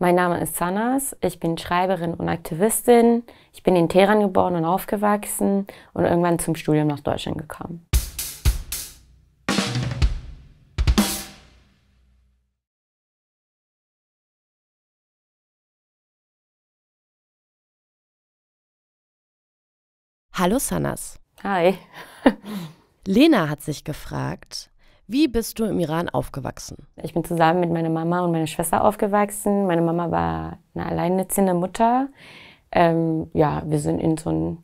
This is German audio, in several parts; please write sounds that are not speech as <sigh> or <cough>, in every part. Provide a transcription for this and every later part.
Mein Name ist Sanas, ich bin Schreiberin und Aktivistin. Ich bin in Teheran geboren und aufgewachsen und irgendwann zum Studium nach Deutschland gekommen. Hallo Sanas. Hi. <laughs> Lena hat sich gefragt, wie bist du im Iran aufgewachsen? Ich bin zusammen mit meiner Mama und meiner Schwester aufgewachsen. Meine Mama war eine alleinerziehende Mutter. Ähm, ja, wir sind in so einem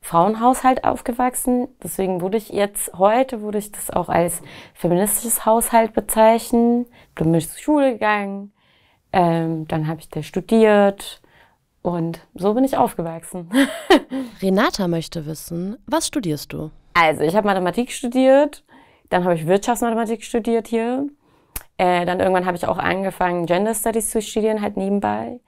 Frauenhaushalt aufgewachsen. Deswegen würde ich jetzt heute würde ich das auch als feministisches Haushalt bezeichnen. Dann bin ich zur Schule gegangen, ähm, dann habe ich da studiert und so bin ich aufgewachsen. <laughs> Renata möchte wissen, was studierst du? Also ich habe Mathematik studiert dann habe ich Wirtschaftsmathematik studiert hier. Äh, dann irgendwann habe ich auch angefangen, Gender Studies zu studieren, halt nebenbei.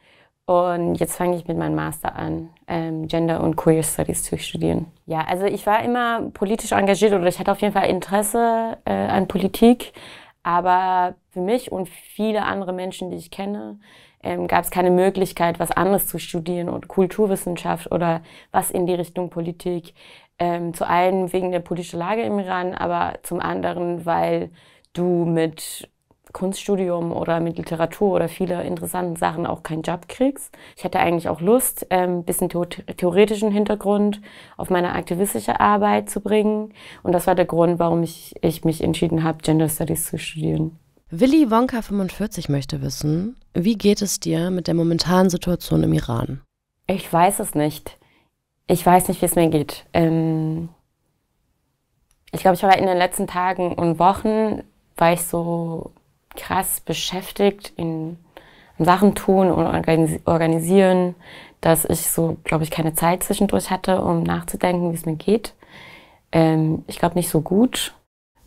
Und jetzt fange ich mit meinem Master an, ähm, Gender und Queer Studies zu studieren. Ja, also ich war immer politisch engagiert oder ich hatte auf jeden Fall Interesse äh, an Politik. Aber für mich und viele andere Menschen, die ich kenne, ähm, gab es keine Möglichkeit, was anderes zu studieren und Kulturwissenschaft oder was in die Richtung Politik. Ähm, zu einem wegen der politischen Lage im Iran, aber zum anderen, weil du mit Kunststudium oder mit Literatur oder viele interessanten Sachen auch keinen Job kriegst. Ich hatte eigentlich auch Lust, ein ähm, bisschen theoretischen Hintergrund auf meine aktivistische Arbeit zu bringen. Und das war der Grund, warum ich, ich mich entschieden habe, Gender Studies zu studieren. Willi Wonka45 möchte wissen, wie geht es dir mit der momentanen Situation im Iran? Ich weiß es nicht ich weiß nicht, wie es mir geht. Ähm, ich glaube, ich war in den letzten Tagen und Wochen, war ich so krass beschäftigt in, in Sachen tun und organisieren, dass ich so, glaube ich, keine Zeit zwischendurch hatte, um nachzudenken, wie es mir geht. Ähm, ich glaube, nicht so gut.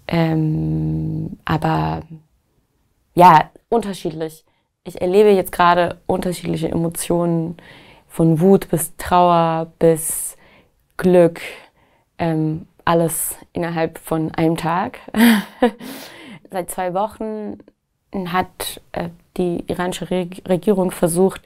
Ähm, aber ja, unterschiedlich. Ich erlebe jetzt gerade unterschiedliche Emotionen von Wut bis Trauer bis Glück, ähm, alles innerhalb von einem Tag. <laughs> Seit zwei Wochen hat äh, die iranische Re Regierung versucht,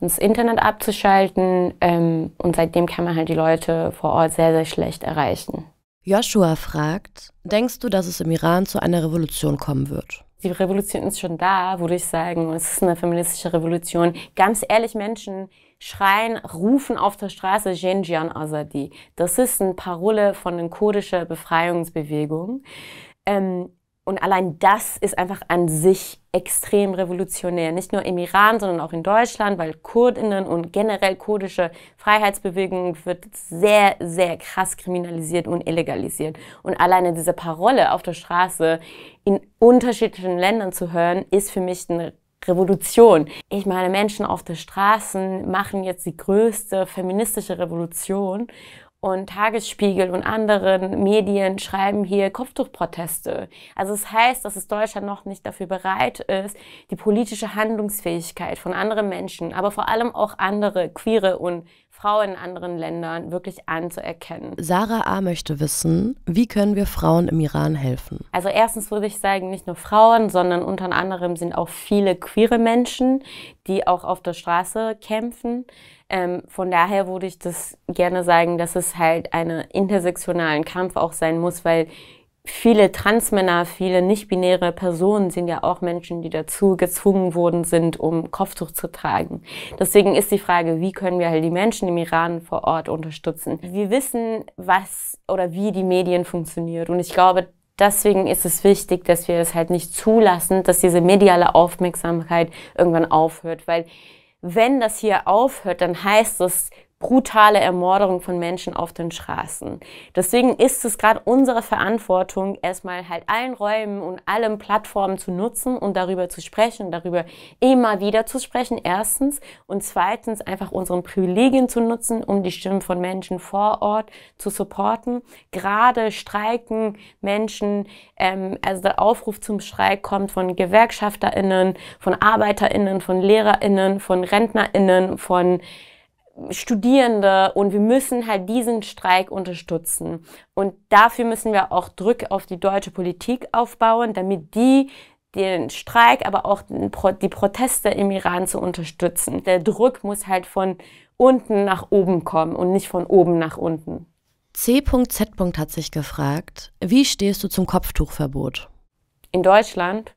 das Internet abzuschalten ähm, und seitdem kann man halt die Leute vor Ort sehr, sehr schlecht erreichen. Joshua fragt, denkst du, dass es im Iran zu einer Revolution kommen wird? Die Revolution ist schon da, würde ich sagen. Es ist eine feministische Revolution. Ganz ehrlich, Menschen, schreien, rufen auf der Straße Genjian Azadi. Das ist eine Parole von den kurdischen Befreiungsbewegungen. Ähm, und allein das ist einfach an sich extrem revolutionär. Nicht nur im Iran, sondern auch in Deutschland, weil Kurdinnen und generell kurdische Freiheitsbewegung wird sehr, sehr krass kriminalisiert und illegalisiert. Und alleine diese Parole auf der Straße in unterschiedlichen Ländern zu hören, ist für mich eine Revolution. Ich meine, Menschen auf den Straßen machen jetzt die größte feministische Revolution und Tagesspiegel und anderen Medien schreiben hier Kopftuchproteste. Also es das heißt, dass es Deutschland noch nicht dafür bereit ist, die politische Handlungsfähigkeit von anderen Menschen, aber vor allem auch andere queere und Frauen in anderen Ländern wirklich anzuerkennen. Sarah A. möchte wissen, wie können wir Frauen im Iran helfen? Also erstens würde ich sagen, nicht nur Frauen, sondern unter anderem sind auch viele queere Menschen, die auch auf der Straße kämpfen. Ähm, von daher würde ich das gerne sagen, dass es halt einen intersektionalen Kampf auch sein muss, weil viele Transmänner, viele nicht-binäre Personen sind ja auch Menschen, die dazu gezwungen worden sind, um Kopftuch zu tragen. Deswegen ist die Frage, wie können wir halt die Menschen im Iran vor Ort unterstützen? Wir wissen, was oder wie die Medien funktionieren. Und ich glaube, deswegen ist es wichtig, dass wir es halt nicht zulassen, dass diese mediale Aufmerksamkeit irgendwann aufhört, weil wenn das hier aufhört, dann heißt es, brutale Ermordung von Menschen auf den Straßen. Deswegen ist es gerade unsere Verantwortung, erstmal halt allen Räumen und allen Plattformen zu nutzen und darüber zu sprechen, darüber immer wieder zu sprechen, erstens. Und zweitens einfach unseren Privilegien zu nutzen, um die Stimmen von Menschen vor Ort zu supporten. Gerade streiken Menschen, ähm, also der Aufruf zum Streik kommt von GewerkschafterInnen, von ArbeiterInnen, von LehrerInnen, von RentnerInnen, von Studierende und wir müssen halt diesen Streik unterstützen. Und dafür müssen wir auch Druck auf die deutsche Politik aufbauen, damit die den Streik, aber auch die Proteste im Iran zu unterstützen. Der Druck muss halt von unten nach oben kommen und nicht von oben nach unten. C.Z. hat sich gefragt, wie stehst du zum Kopftuchverbot? In Deutschland?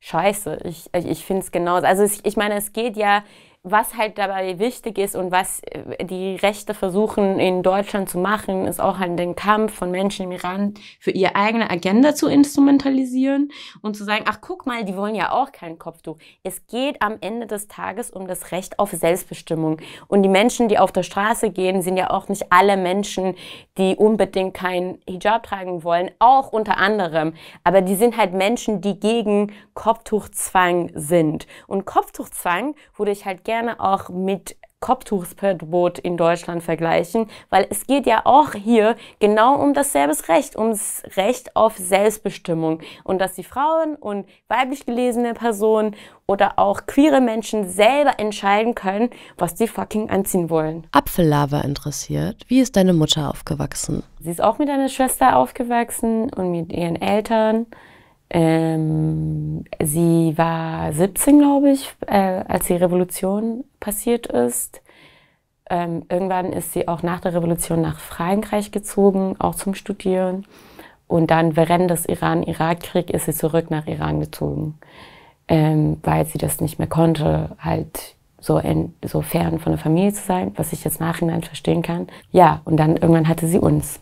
Scheiße, ich, ich, finde es genauso. Also es, ich meine, es geht ja was halt dabei wichtig ist und was äh, die Rechte versuchen in Deutschland zu machen, ist auch halt den Kampf von Menschen im Iran für ihre eigene Agenda zu instrumentalisieren und zu sagen, ach guck mal, die wollen ja auch kein Kopftuch. Es geht am Ende des Tages um das Recht auf Selbstbestimmung. Und die Menschen, die auf der Straße gehen, sind ja auch nicht alle Menschen, die unbedingt keinen Hijab tragen wollen, auch unter anderem. Aber die sind halt Menschen, die gegen Kopftuchzwang sind. Und Kopftuchzwang wurde ich halt gerne gerne auch mit Kopftuchsverbot in Deutschland vergleichen, weil es geht ja auch hier genau um dasselbe Recht, ums Recht auf Selbstbestimmung und dass die Frauen und weiblich gelesene Personen oder auch queere Menschen selber entscheiden können, was die fucking anziehen wollen. Apfellava interessiert, wie ist deine Mutter aufgewachsen? Sie ist auch mit deiner Schwester aufgewachsen und mit ihren Eltern. Ähm, sie war 17, glaube ich, äh, als die Revolution passiert ist. Ähm, irgendwann ist sie auch nach der Revolution nach Frankreich gezogen, auch zum Studieren. Und dann während des Iran-Irak-Krieg ist sie zurück nach Iran gezogen, ähm, weil sie das nicht mehr konnte, halt so, in, so fern von der Familie zu sein, was ich jetzt nachhinein verstehen kann. Ja, und dann irgendwann hatte sie uns.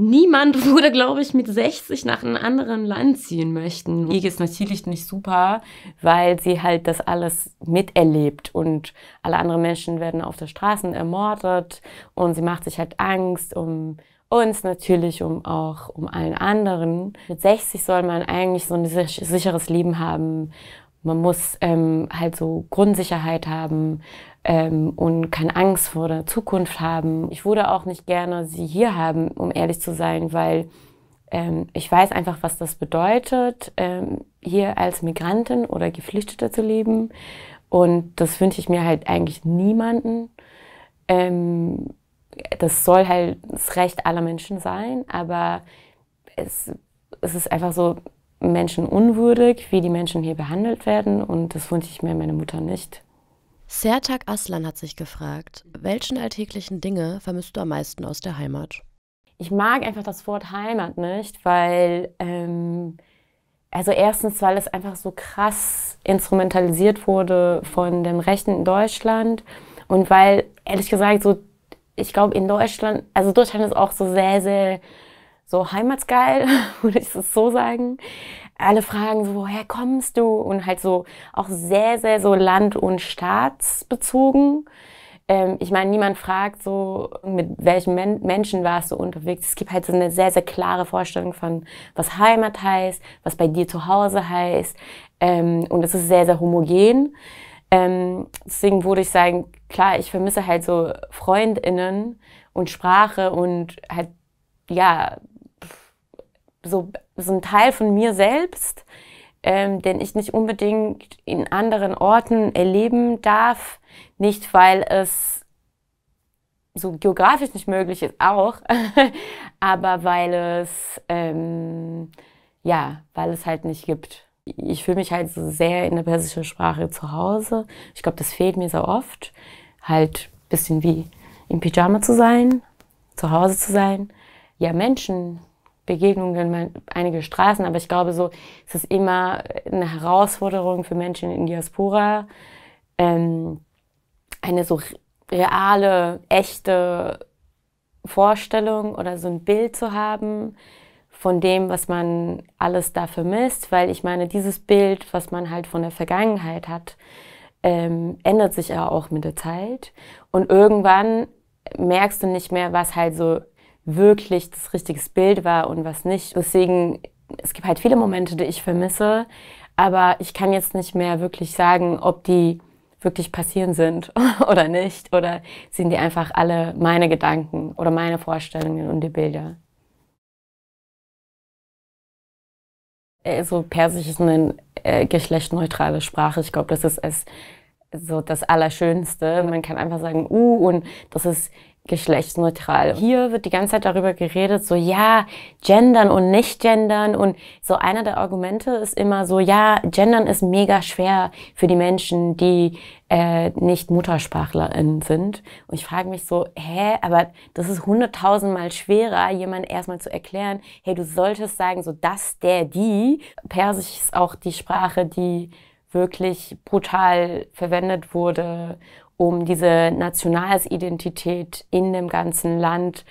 Niemand <laughs> würde, glaube ich, mit 60 nach einem anderen Land ziehen möchten. Ige ist natürlich nicht super, weil sie halt das alles miterlebt und alle anderen Menschen werden auf der Straße ermordet und sie macht sich halt Angst um uns natürlich, um auch um allen anderen. Mit 60 soll man eigentlich so ein sicheres Leben haben. Man muss ähm, halt so Grundsicherheit haben ähm, und keine Angst vor der Zukunft haben. Ich würde auch nicht gerne sie hier haben, um ehrlich zu sein, weil ähm, ich weiß einfach, was das bedeutet, ähm, hier als Migrantin oder Geflüchtete zu leben. Und das wünsche ich mir halt eigentlich niemanden. Ähm, das soll halt das Recht aller Menschen sein, aber es, es ist einfach so, menschenunwürdig, wie die Menschen hier behandelt werden. Und das wünsche ich mir meiner Mutter nicht. Sertak Aslan hat sich gefragt, welchen alltäglichen Dinge vermisst du am meisten aus der Heimat? Ich mag einfach das Wort Heimat nicht, weil, ähm, also erstens, weil es einfach so krass instrumentalisiert wurde von dem Rechten in Deutschland und weil, ehrlich gesagt, so, ich glaube, in Deutschland, also Deutschland ist auch so sehr, sehr so heimatsgeil, <laughs> würde ich es so sagen alle fragen so, woher kommst du? Und halt so auch sehr, sehr so land- und staatsbezogen. Ähm, ich meine, niemand fragt so, mit welchen Men Menschen warst du unterwegs. Es gibt halt so eine sehr, sehr klare Vorstellung von, was Heimat heißt, was bei dir zu Hause heißt. Ähm, und es ist sehr, sehr homogen. Ähm, deswegen würde ich sagen, klar, ich vermisse halt so FreundInnen und Sprache und halt, ja, so, so ein Teil von mir selbst, ähm, den ich nicht unbedingt in anderen Orten erleben darf. Nicht, weil es so geografisch nicht möglich ist, auch, <laughs> aber weil es, ähm, ja, weil es halt nicht gibt. Ich fühle mich halt so sehr in der persischen Sprache zu Hause. Ich glaube, das fehlt mir so oft. Halt ein bisschen wie im Pyjama zu sein, zu Hause zu sein. Ja, Menschen Begegnungen, einige Straßen, aber ich glaube, so es ist immer eine Herausforderung für Menschen in Diaspora, ähm, eine so reale, echte Vorstellung oder so ein Bild zu haben von dem, was man alles da vermisst, weil ich meine, dieses Bild, was man halt von der Vergangenheit hat, ähm, ändert sich ja auch mit der Zeit und irgendwann merkst du nicht mehr, was halt so wirklich das richtige Bild war und was nicht. Deswegen, es gibt halt viele Momente, die ich vermisse, aber ich kann jetzt nicht mehr wirklich sagen, ob die wirklich passieren sind <laughs> oder nicht. Oder sind die einfach alle meine Gedanken oder meine Vorstellungen und die Bilder. Also Persisch ist eine äh, geschlechtsneutrale Sprache. Ich glaube, das ist es, so das Allerschönste. Man kann einfach sagen, uh, und das ist geschlechtsneutral. Hier wird die ganze Zeit darüber geredet, so ja, gendern und nicht gendern. Und so einer der Argumente ist immer so, ja, gendern ist mega schwer für die Menschen, die äh, nicht MuttersprachlerInnen sind. Und ich frage mich so, hä, aber das ist hunderttausendmal schwerer, jemand erstmal zu erklären, hey, du solltest sagen, so das, der, die. Persisch ist auch die Sprache, die wirklich brutal verwendet wurde um diese Nationalsidentität in dem ganzen Land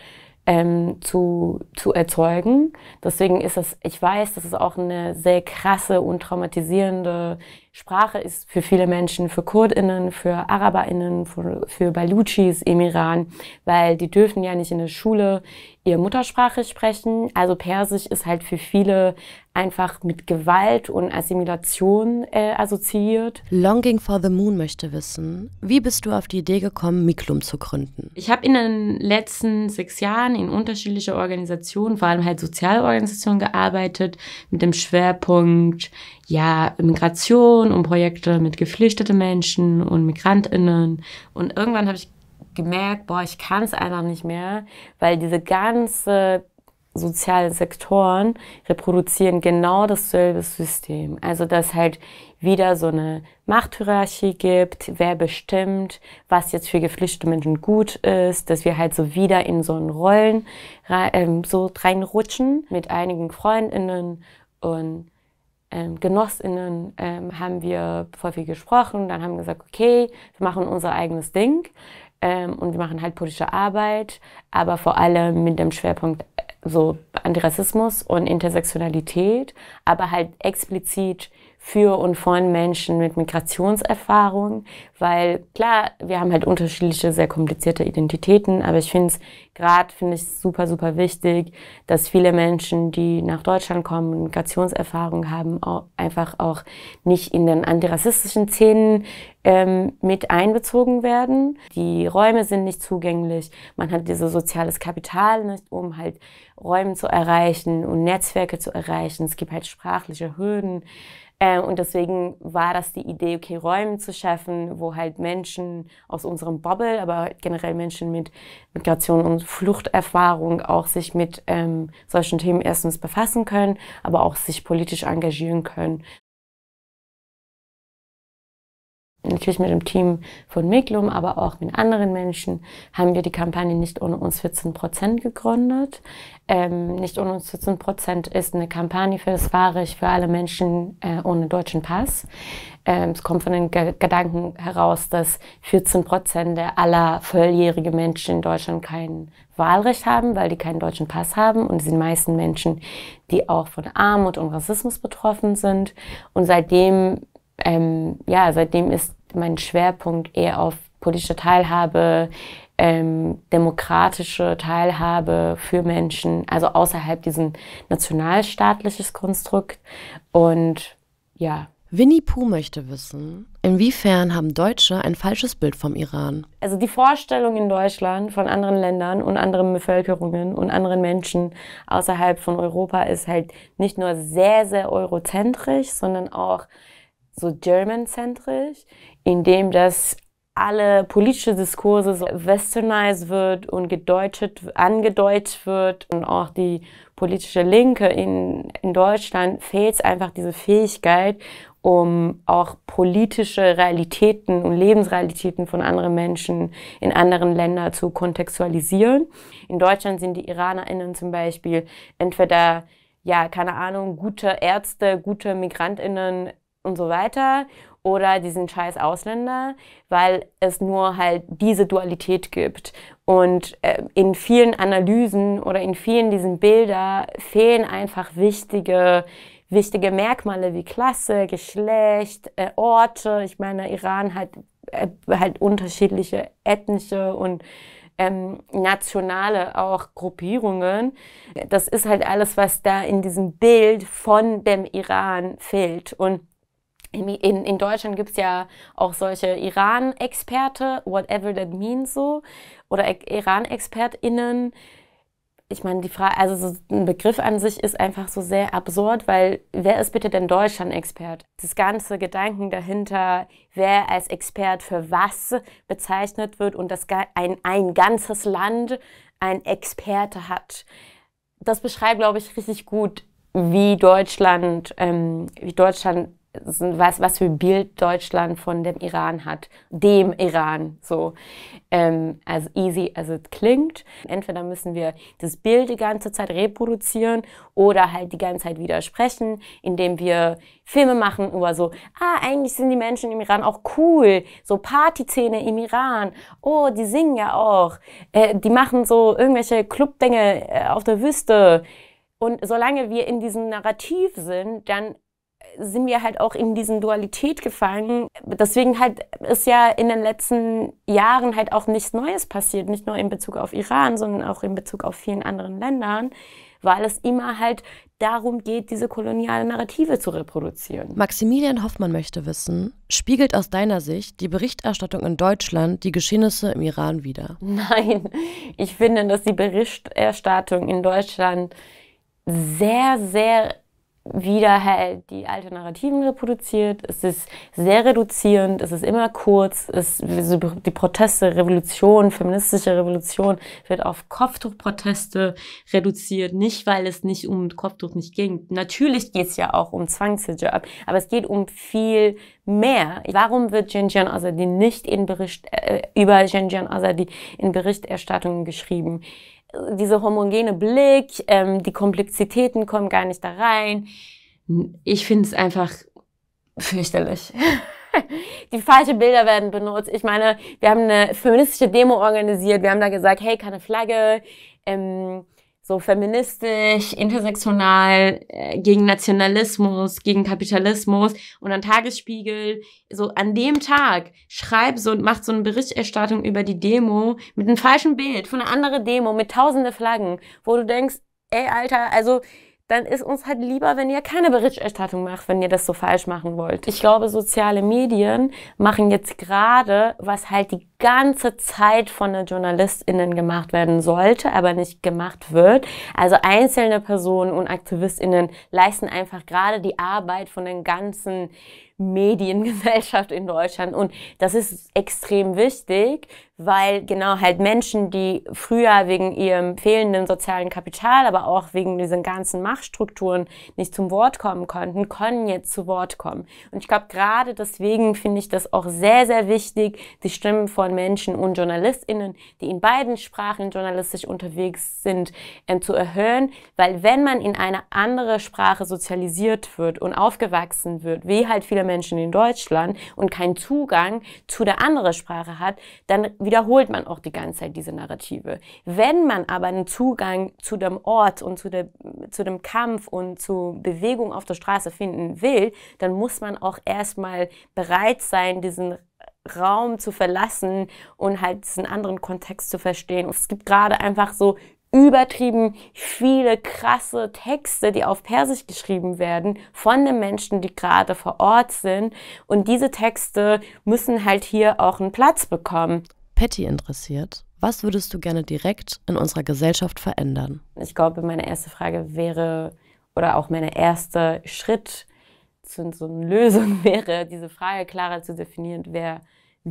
ähm, zu, zu erzeugen. Deswegen ist das, ich weiß, das ist auch eine sehr krasse und traumatisierende Sprache ist für viele Menschen, für KurdInnen, für AraberInnen, für, für Baluchis im Iran, weil die dürfen ja nicht in der Schule ihre Muttersprache sprechen. Also Persisch ist halt für viele einfach mit Gewalt und Assimilation äh, assoziiert. Longing for the Moon möchte wissen, wie bist du auf die Idee gekommen, Miklum zu gründen? Ich habe in den letzten sechs Jahren in unterschiedlichen Organisationen, vor allem halt Sozialorganisationen gearbeitet, mit dem Schwerpunkt ja, Migration, und Projekte mit geflüchteten Menschen und MigrantInnen. Und irgendwann habe ich gemerkt, boah, ich kann es einfach nicht mehr, weil diese ganze sozialen Sektoren reproduzieren genau dasselbe System. Also dass halt wieder so eine Machthierarchie gibt, wer bestimmt, was jetzt für geflüchtete Menschen gut ist, dass wir halt so wieder in so einen Rollen äh, so reinrutschen mit einigen Freundinnen und ähm, Genossinnen ähm, haben wir voll viel gesprochen, dann haben wir gesagt, okay, wir machen unser eigenes Ding ähm, und wir machen halt politische Arbeit, aber vor allem mit dem Schwerpunkt äh, so Antirassismus und Intersektionalität, aber halt explizit für und von Menschen mit Migrationserfahrung, weil klar, wir haben halt unterschiedliche, sehr komplizierte Identitäten, aber ich finde es gerade, finde ich super, super wichtig, dass viele Menschen, die nach Deutschland kommen, Migrationserfahrung haben, auch einfach auch nicht in den antirassistischen Szenen ähm, mit einbezogen werden. Die Räume sind nicht zugänglich, man hat dieses soziales Kapital nicht, um halt Räume zu erreichen und Netzwerke zu erreichen. Es gibt halt sprachliche Hürden. Äh, und deswegen war das die Idee, okay, Räume zu schaffen, wo halt Menschen aus unserem Bubble, aber generell Menschen mit Migration und Fluchterfahrung auch sich mit ähm, solchen Themen erstens befassen können, aber auch sich politisch engagieren können natürlich mit dem Team von Miglum, aber auch mit anderen Menschen haben wir die Kampagne Nicht ohne uns 14 Prozent gegründet. Ähm, Nicht ohne uns 14 Prozent ist eine Kampagne für das Fahrrecht für alle Menschen äh, ohne deutschen Pass. Ähm, es kommt von den G Gedanken heraus, dass 14 Prozent aller volljährigen Menschen in Deutschland kein Wahlrecht haben, weil die keinen deutschen Pass haben und es sind meisten Menschen, die auch von Armut und Rassismus betroffen sind. Und seitdem ähm, ja, seitdem ist meinen Schwerpunkt eher auf politische Teilhabe, ähm, demokratische Teilhabe für Menschen, also außerhalb diesen nationalstaatliches Konstrukt. Und ja. Winnie Pooh möchte wissen, inwiefern haben Deutsche ein falsches Bild vom Iran? Also die Vorstellung in Deutschland von anderen Ländern und anderen Bevölkerungen und anderen Menschen außerhalb von Europa ist halt nicht nur sehr, sehr eurozentrisch, sondern auch so German-zentrisch, in dem das alle politische Diskurse so westernized wird und gedeutet, angedeutet wird und auch die politische Linke in, in Deutschland fehlt einfach diese Fähigkeit, um auch politische Realitäten und Lebensrealitäten von anderen Menschen in anderen Ländern zu kontextualisieren. In Deutschland sind die IranerInnen zum Beispiel entweder ja, keine Ahnung, gute Ärzte, gute MigrantInnen und so weiter oder diesen scheiß Ausländer, weil es nur halt diese Dualität gibt. Und äh, in vielen Analysen oder in vielen diesen Bilder fehlen einfach wichtige, wichtige Merkmale wie Klasse, Geschlecht, äh, Orte. Ich meine, Iran hat äh, halt unterschiedliche ethnische und ähm, nationale auch Gruppierungen. Das ist halt alles, was da in diesem Bild von dem Iran fehlt. Und in, in Deutschland gibt es ja auch solche Iran-Experte, whatever that means so, oder e-, Iran-ExpertInnen. Ich meine, die Frage, also so ein Begriff an sich ist einfach so sehr absurd, weil wer ist bitte denn Deutschland-Expert? Das ganze Gedanken dahinter, wer als Expert für was bezeichnet wird und dass ein, ein ganzes Land ein Experte hat. Das beschreibt, glaube ich, richtig gut, wie Deutschland, ähm, wie Deutschland was, was für ein Bild Deutschland von dem Iran hat, dem Iran so. Ähm, also easy, also es klingt. Entweder müssen wir das Bild die ganze Zeit reproduzieren oder halt die ganze Zeit widersprechen, indem wir Filme machen über so, ah, eigentlich sind die Menschen im Iran auch cool, so Partyszene im Iran, oh, die singen ja auch, äh, die machen so irgendwelche Clubdinge äh, auf der Wüste. Und solange wir in diesem Narrativ sind, dann sind wir halt auch in diesen Dualität gefangen. Deswegen halt ist ja in den letzten Jahren halt auch nichts Neues passiert, nicht nur in Bezug auf Iran, sondern auch in Bezug auf vielen anderen Ländern, weil es immer halt darum geht, diese koloniale Narrative zu reproduzieren. Maximilian Hoffmann möchte wissen, spiegelt aus deiner Sicht die Berichterstattung in Deutschland die Geschehnisse im Iran wider? Nein, ich finde, dass die Berichterstattung in Deutschland sehr, sehr wieder halt die alte Narrativen reproduziert. Es ist sehr reduzierend, es ist immer kurz. Es, die Proteste, Revolution, feministische Revolution wird auf Kopftuchproteste reduziert. Nicht, weil es nicht um Kopftuch nicht ging. Natürlich geht es ja auch um Zwangshijab, aber es geht um viel mehr. Warum wird Xinjiang Azadi nicht in Bericht, äh, über Xinjiang Azadi in Berichterstattungen geschrieben? dieser homogene Blick, ähm, die Komplexitäten kommen gar nicht da rein. Ich finde es einfach fürchterlich. <laughs> die falschen Bilder werden benutzt. Ich meine, wir haben eine feministische Demo organisiert. Wir haben da gesagt, hey, keine Flagge. Ähm, so feministisch, intersektional, äh, gegen Nationalismus, gegen Kapitalismus und an Tagesspiegel, so an dem Tag schreibt so und macht so eine Berichterstattung über die Demo mit einem falschen Bild von einer anderen Demo mit tausende Flaggen, wo du denkst, ey Alter, also dann ist uns halt lieber, wenn ihr keine Berichterstattung macht, wenn ihr das so falsch machen wollt. Ich glaube, soziale Medien machen jetzt gerade, was halt die ganze Zeit von den JournalistInnen gemacht werden sollte, aber nicht gemacht wird. Also einzelne Personen und AktivistInnen leisten einfach gerade die Arbeit von den ganzen Mediengesellschaft in Deutschland. Und das ist extrem wichtig, weil genau halt Menschen, die früher wegen ihrem fehlenden sozialen Kapital, aber auch wegen diesen ganzen Machtstrukturen nicht zum Wort kommen konnten, können jetzt zu Wort kommen. Und ich glaube, gerade deswegen finde ich das auch sehr, sehr wichtig, die Stimmen von Menschen und JournalistInnen, die in beiden Sprachen journalistisch unterwegs sind, ähm, zu erhöhen, weil wenn man in eine andere Sprache sozialisiert wird und aufgewachsen wird, wie halt viele Menschen in Deutschland und keinen Zugang zu der anderen Sprache hat, dann wiederholt man auch die ganze Zeit diese Narrative. Wenn man aber einen Zugang zu dem Ort und zu, der, zu dem Kampf und zu Bewegung auf der Straße finden will, dann muss man auch erstmal bereit sein, diesen Raum zu verlassen und halt diesen anderen Kontext zu verstehen. es gibt gerade einfach so übertrieben viele krasse Texte, die auf Persisch geschrieben werden, von den Menschen, die gerade vor Ort sind. Und diese Texte müssen halt hier auch einen Platz bekommen. Patty interessiert, was würdest du gerne direkt in unserer Gesellschaft verändern? Ich glaube, meine erste Frage wäre, oder auch mein erster Schritt zu so einer Lösung <laughs> wäre, diese Frage klarer zu definieren, wer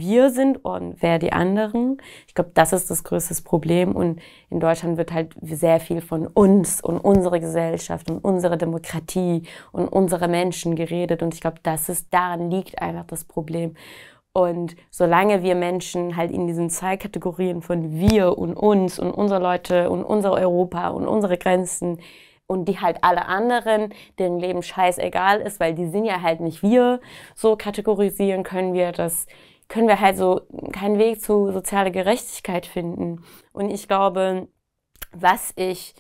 wir sind und wer die anderen. Ich glaube, das ist das größte Problem. Und in Deutschland wird halt sehr viel von uns und unserer Gesellschaft und unserer Demokratie und unserer Menschen geredet. Und ich glaube, das ist, daran liegt einfach das Problem. Und solange wir Menschen halt in diesen zwei Kategorien von wir und uns und unsere Leute und unser Europa und unsere Grenzen und die halt alle anderen, deren Leben scheißegal ist, weil die sind ja halt nicht wir, so kategorisieren können wir das können wir halt so keinen Weg zu sozialer Gerechtigkeit finden. Und ich glaube, was ich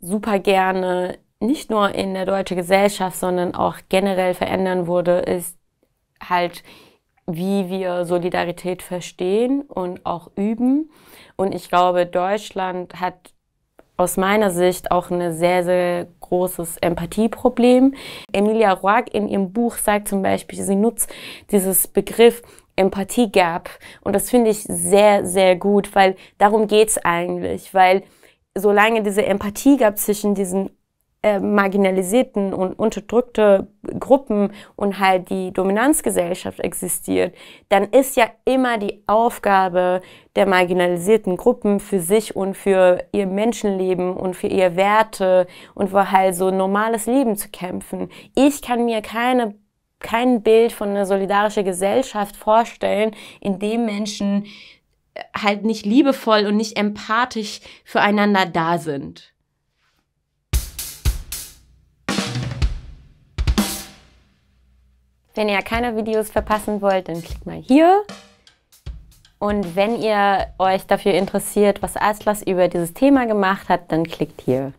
super gerne nicht nur in der deutschen Gesellschaft, sondern auch generell verändern würde, ist halt, wie wir Solidarität verstehen und auch üben. Und ich glaube, Deutschland hat aus meiner Sicht auch ein sehr, sehr großes Empathieproblem. Emilia Roark in ihrem Buch sagt zum Beispiel, sie nutzt dieses Begriff Empathie gab. Und das finde ich sehr, sehr gut, weil darum geht's eigentlich. Weil solange diese Empathie gab zwischen diesen äh, marginalisierten und unterdrückte Gruppen und halt die Dominanzgesellschaft existiert, dann ist ja immer die Aufgabe der marginalisierten Gruppen für sich und für ihr Menschenleben und für ihre Werte und für halt so normales Leben zu kämpfen. Ich kann mir keine kein Bild von einer solidarischen Gesellschaft vorstellen, in dem Menschen äh, halt nicht liebevoll und nicht empathisch füreinander da sind. Wenn ihr keine Videos verpassen wollt, dann klickt mal hier. Und wenn ihr euch dafür interessiert, was Aslas über dieses Thema gemacht hat, dann klickt hier.